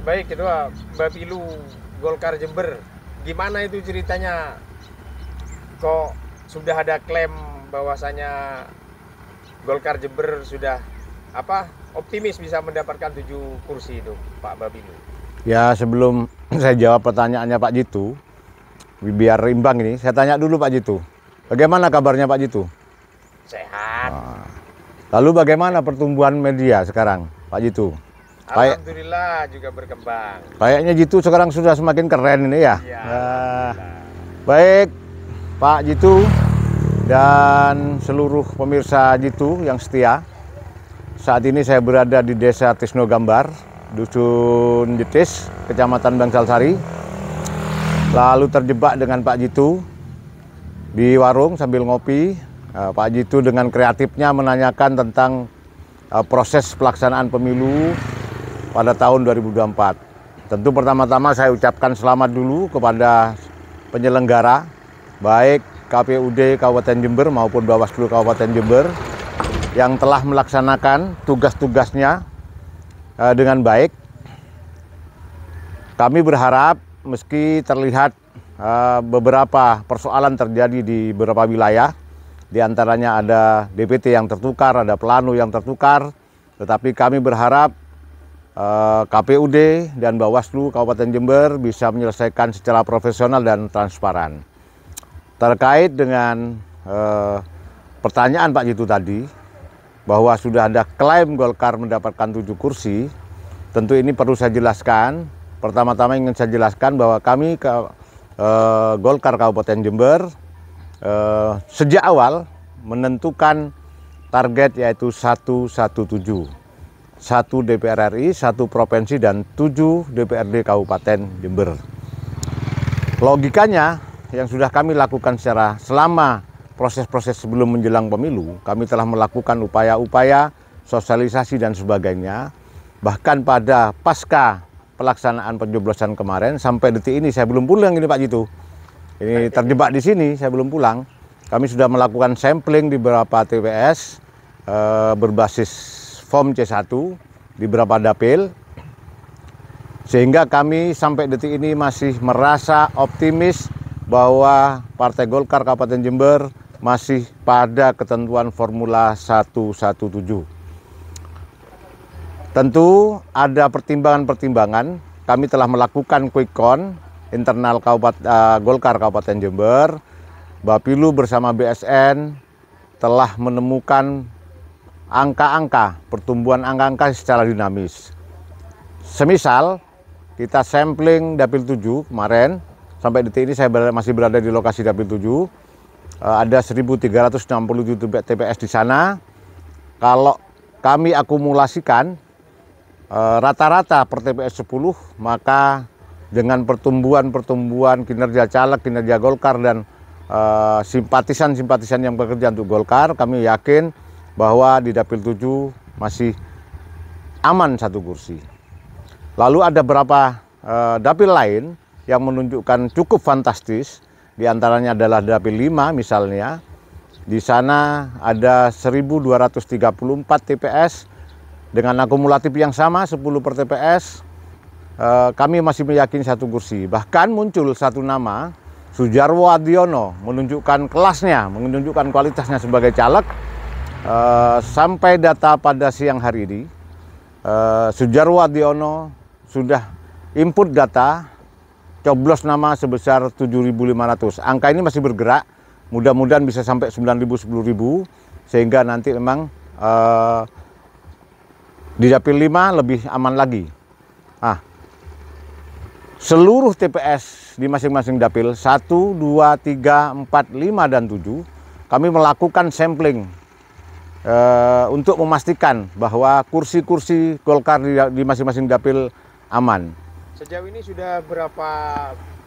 Baik, itu Pilu Golkar Jember. Gimana itu ceritanya? Kok sudah ada klaim bahwasanya Golkar Jember sudah apa optimis bisa mendapatkan tujuh kursi itu, Pak Mbak Pilu? Ya, sebelum saya jawab pertanyaannya Pak Jitu, biar rimbang ini, saya tanya dulu Pak Jitu. Bagaimana kabarnya Pak Jitu? Sehat. Nah, lalu bagaimana pertumbuhan media sekarang, Pak Jitu? Alhamdulillah Baik. juga berkembang. Kayaknya Jitu sekarang sudah semakin keren ini ya. ya uh, baik Pak Jitu dan seluruh pemirsa Jitu yang setia. Saat ini saya berada di Desa Tisno Gambar, Dusun Jetis, Kecamatan Bangsal Sari. Lalu terjebak dengan Pak Jitu di warung sambil ngopi. Nah, Pak Jitu dengan kreatifnya menanyakan tentang eh, proses pelaksanaan pemilu pada tahun 2024. Tentu pertama-tama saya ucapkan selamat dulu kepada penyelenggara, baik KPUD Kabupaten Jember maupun Bawaslu Kabupaten Jember yang telah melaksanakan tugas-tugasnya eh, dengan baik. Kami berharap meski terlihat eh, beberapa persoalan terjadi di beberapa wilayah, di antaranya ada DPT yang tertukar, ada pelanu yang tertukar, tetapi kami berharap Eh, KPUD dan Bawaslu Kabupaten Jember bisa menyelesaikan secara profesional dan transparan. Terkait dengan eh, pertanyaan Pak Jitu tadi, bahwa sudah ada klaim Golkar mendapatkan tujuh kursi, tentu ini perlu saya jelaskan. Pertama-tama ingin saya jelaskan bahwa kami ke, eh, Golkar Kabupaten Jember eh, sejak awal menentukan target yaitu 117 satu DPR RI, satu provinsi, dan tujuh DPRD Kabupaten Jember. Logikanya yang sudah kami lakukan secara selama proses-proses sebelum menjelang pemilu, kami telah melakukan upaya-upaya sosialisasi dan sebagainya. Bahkan pada pasca pelaksanaan pencoblosan kemarin, sampai detik ini saya belum pulang ini Pak Jitu. Ini terjebak di sini, saya belum pulang. Kami sudah melakukan sampling di beberapa TPS eh, berbasis form C1 di beberapa dapil sehingga kami sampai detik ini masih merasa optimis bahwa Partai Golkar Kabupaten Jember masih pada ketentuan Formula 117. Tentu ada pertimbangan-pertimbangan. Kami telah melakukan quick count internal Kabupaten, uh, Golkar Kabupaten Jember. Bapilu bersama BSN telah menemukan angka-angka, pertumbuhan angka-angka secara dinamis. Semisal kita sampling dapil 7 kemarin, sampai detik ini saya masih berada di lokasi dapil 7, eh, ada 1.367 TPS di sana. Kalau kami akumulasikan eh, rata-rata per TPS 10, maka dengan pertumbuhan-pertumbuhan kinerja caleg, kinerja Golkar, dan eh, simpatisan-simpatisan yang bekerja untuk Golkar, kami yakin bahwa di dapil 7 masih aman satu kursi. Lalu ada berapa eh, dapil lain yang menunjukkan cukup fantastis, di antaranya adalah dapil 5 misalnya. Di sana ada 1234 TPS dengan akumulatif yang sama 10 per TPS. Eh, kami masih meyakini satu kursi. Bahkan muncul satu nama Sujarwo Adiono menunjukkan kelasnya, menunjukkan kualitasnya sebagai caleg Uh, sampai data pada siang hari ini, uh, Sujarwo Adiono sudah input data coblos nama sebesar 7.500. Angka ini masih bergerak, mudah-mudahan bisa sampai 9.000, 10.000, sehingga nanti memang uh, di dapil 5 lebih aman lagi. Ah, seluruh TPS di masing-masing dapil 1, 2, 3, 4, 5, dan 7 kami melakukan sampling e, untuk memastikan bahwa kursi-kursi Golkar di masing-masing dapil aman. Sejauh ini sudah berapa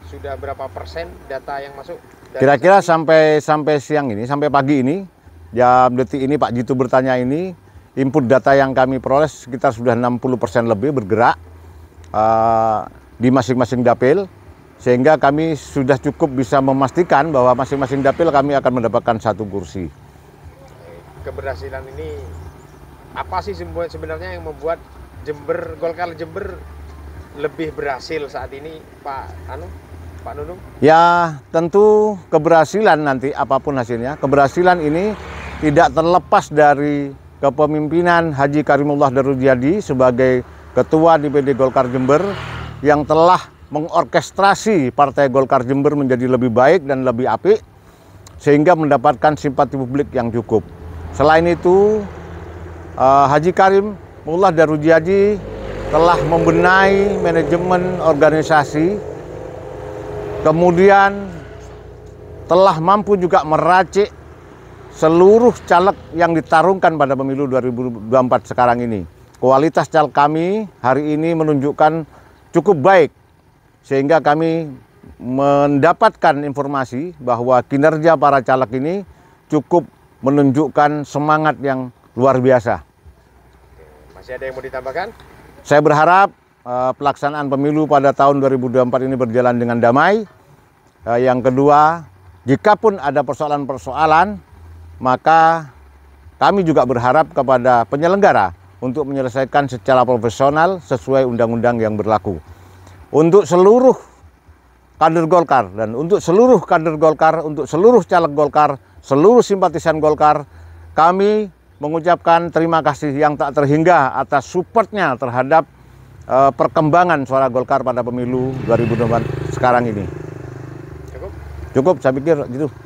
sudah berapa persen data yang masuk? Kira-kira sampai sampai siang ini, sampai pagi ini, jam detik ini Pak Jitu bertanya ini, input data yang kami peroleh sekitar sudah 60 persen lebih bergerak e, di masing-masing dapil, sehingga kami sudah cukup bisa memastikan bahwa masing-masing dapil kami akan mendapatkan satu kursi keberhasilan ini apa sih sebenarnya yang membuat Jember Golkar Jember lebih berhasil saat ini Pak Anu Pak Nunung? Ya tentu keberhasilan nanti apapun hasilnya keberhasilan ini tidak terlepas dari kepemimpinan Haji Karimullah Darujadi sebagai ketua DPD Golkar Jember yang telah mengorkestrasi Partai Golkar Jember menjadi lebih baik dan lebih apik sehingga mendapatkan simpati publik yang cukup. Selain itu, eh, Haji Karim Mullah Haji telah membenahi manajemen organisasi, kemudian telah mampu juga meracik seluruh caleg yang ditarungkan pada pemilu 2024 sekarang ini. Kualitas caleg kami hari ini menunjukkan cukup baik, sehingga kami mendapatkan informasi bahwa kinerja para caleg ini cukup menunjukkan semangat yang luar biasa. Masih ada yang mau ditambahkan? Saya berharap uh, pelaksanaan pemilu pada tahun 2024 ini berjalan dengan damai. Uh, yang kedua, jikapun ada persoalan-persoalan, maka kami juga berharap kepada penyelenggara untuk menyelesaikan secara profesional sesuai undang-undang yang berlaku. Untuk seluruh kader Golkar dan untuk seluruh kader Golkar, untuk seluruh caleg Golkar, seluruh simpatisan Golkar, kami mengucapkan terima kasih yang tak terhingga atas supportnya terhadap uh, perkembangan suara Golkar pada pemilu 2024 sekarang ini. Cukup? Cukup, saya pikir gitu.